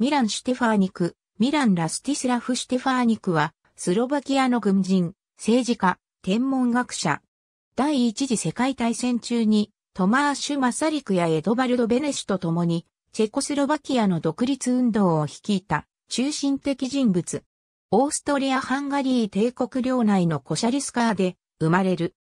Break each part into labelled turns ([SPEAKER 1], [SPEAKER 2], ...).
[SPEAKER 1] ミラン・シュテファーニク、ミラン・ラスティスラフ・シュテファーニクは、スロバキアの軍人、政治家、天文学者。第一次世界大戦中に、トマーシュ・マサリクやエドバルド・ベネシュと共に、チェコスロバキアの独立運動を率いた中心的人物。オーストリア・ハンガリー帝国領内のコシャリスカーで生まれる。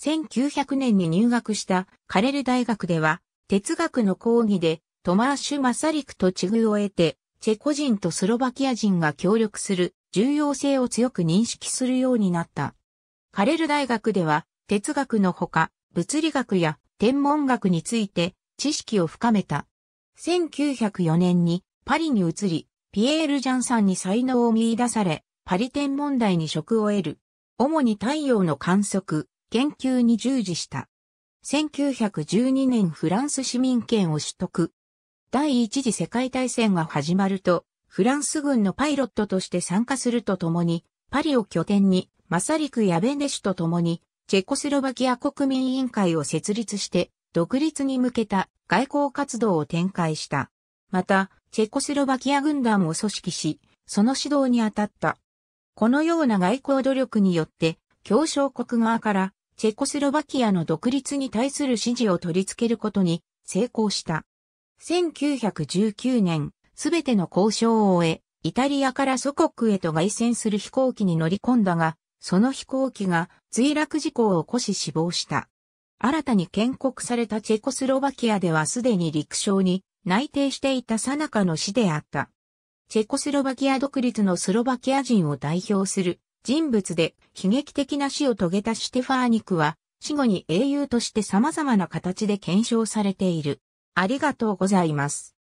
[SPEAKER 1] 1900年に入学したカレル大学では哲学の講義でトマーシュ・マサリクと地遇を得て、チェコ人とスロバキア人が協力する重要性を強く認識するようになった。カレル大学では、哲学のほか、物理学や天文学について知識を深めた。1904年にパリに移り、ピエール・ジャンさんに才能を見出され、パリ天文台に職を得る。主に太陽の観測、研究に従事した。1912年フランス市民権を取得。第一次世界大戦が始まると、フランス軍のパイロットとして参加するとともに、パリを拠点に、マサリクやベンデシュとともに、チェコスロバキア国民委員会を設立して、独立に向けた外交活動を展開した。また、チェコスロバキア軍団を組織し、その指導に当たった。このような外交努力によって、協商国側からチェコスロバキアの独立に対する支持を取り付けることに成功した。1919年、すべての交渉を終え、イタリアから祖国へと外旋する飛行機に乗り込んだが、その飛行機が墜落事故を起こし死亡した。新たに建国されたチェコスロバキアではすでに陸将に内定していた最中の死であった。チェコスロバキア独立のスロバキア人を代表する人物で悲劇的な死を遂げたシュテファーニクは死後に英雄として様々な形で検証されている。ありがとうございます。